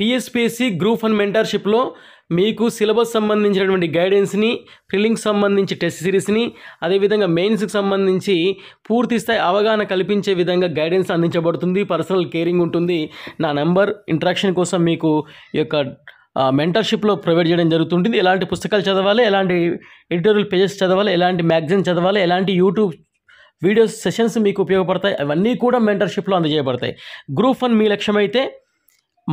TSPSC group and మెంటర్షిప్లో మీకు syllabus సంబంధించినటువంటి గైడెన్స్ని filling సంబంధించి టెస్ట్ సిరీస్ని అదేవిధంగా మెయిన్స్కి సంబంధించి పూర్తి స్థాయి అవగాహన కల్పించే విధంగా గైడెన్స్ అందించబడుతుంది పర్సనల్ కేరింగ్ ఉంటుంది నా నెంబర్ ఇంట్రాక్షన్ కోసం మీకు ఈ యొక్క మెంటర్షిప్లో ప్రొవైడ్ చేయడం జరుగుతుంది ఎలాంటి పుస్తకాలు చదవాలి ఎలాంటి ఎడిటోరియల్ పేజెస్ చదవాలి ఎలాంటి మ్యాగజైన్ చదవాలి ఎలాంటి యూట్యూబ్ వీడియోస్ సెషన్స్ మీకు ఉపయోగపడతాయి అవన్నీ కూడా మెంటర్షిప్లో అందజేయబడతాయి గ్రూప్ వన్ మీ లక్ష్యమైతే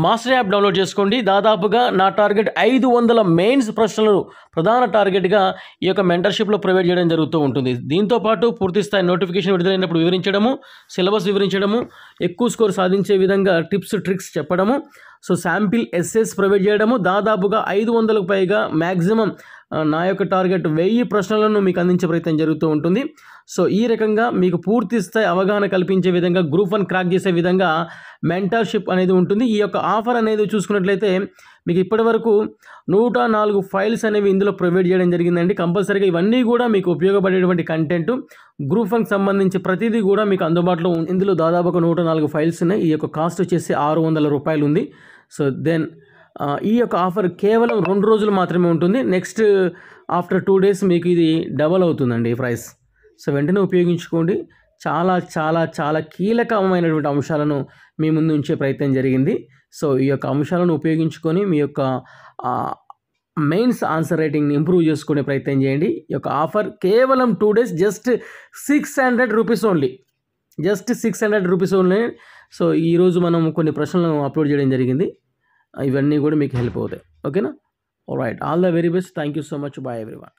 మాస్టర్ యాప్ డౌన్లోడ్ చేసుకోండి దాదాపుగా నా టార్గెట్ ఐదు వందల మెయిన్స్ ప్రశ్నలను ప్రధాన టార్గెట్గా ఈ యొక్క మెంటర్షిప్లో ప్రొవైడ్ చేయడం జరుగుతూ ఉంటుంది దీంతోపాటు పూర్తిస్థాయి నోటిఫికేషన్ విడుదలైనప్పుడు వివరించడము సిలబస్ వివరించడము ఎక్కువ స్కోర్ సాధించే విధంగా టిప్స్ ట్రిక్స్ చెప్పడము సో శాంపిల్ ఎస్ఎస్ ప్రొవైడ్ చేయడము దాదాపుగా ఐదు వందలకు పైగా మ్యాక్సిమం నా యొక్క టార్గెట్ వెయ్యి ప్రశ్నలను మీకు అందించే ప్రయత్నం జరుగుతూ ఉంటుంది సో ఈ రకంగా మీకు పూర్తి స్థాయి అవగాహన కల్పించే విధంగా గ్రూప్ వన్ క్రాక్ చేసే విధంగా మెంటర్షిప్ అనేది ఉంటుంది ఈ యొక్క ఆఫర్ అనేది చూసుకున్నట్లయితే మీకు ఇప్పటివరకు నూట నాలుగు ఫైల్స్ అనేవి ఇందులో ప్రొవైడ్ చేయడం జరిగిందండి కంపల్సరీగా ఇవన్నీ కూడా మీకు ఉపయోగపడేటువంటి కంటెంట్ గ్రూప్ వన్కి సంబంధించి ప్రతిదీ కూడా మీకు అందుబాటులో ఇందులో దాదాపుగా నూట నాలుగు ఫైల్స్ ఉన్నాయి ఈ యొక్క కాస్ట్ వచ్చేసి ఆరు వందల రూపాయలు ఉంది సో దెన్ ఈ యొక్క ఆఫర్ కేవలం రెండు రోజులు మాత్రమే ఉంటుంది నెక్స్ట్ ఆఫ్టర్ టూ డేస్ మీకు ఇది డబల్ అవుతుందండి ఈ ప్రైస్ సో వెంటనే ఉపయోగించుకోండి చాలా చాలా చాలా కీలకమైనటువంటి అంశాలను మీ ముందు ఉంచే ప్రయత్నం జరిగింది సో ఈ యొక్క అంశాలను ఉపయోగించుకొని మీ యొక్క మెయిన్స్ ఆన్సర్ రైటింగ్ని ఇంప్రూవ్ చేసుకునే ప్రయత్నం చేయండి ఈ యొక్క ఆఫర్ కేవలం two days just six hundred rupees only just six hundred rupees only so ఈరోజు మనం కొన్ని ప్రశ్నలను అప్లోడ్ చేయడం జరిగింది ఇవన్నీ కూడా మీకు హెల్ప్ అవుతాయి ఓకేనా right all the very best thank you so much bye everyone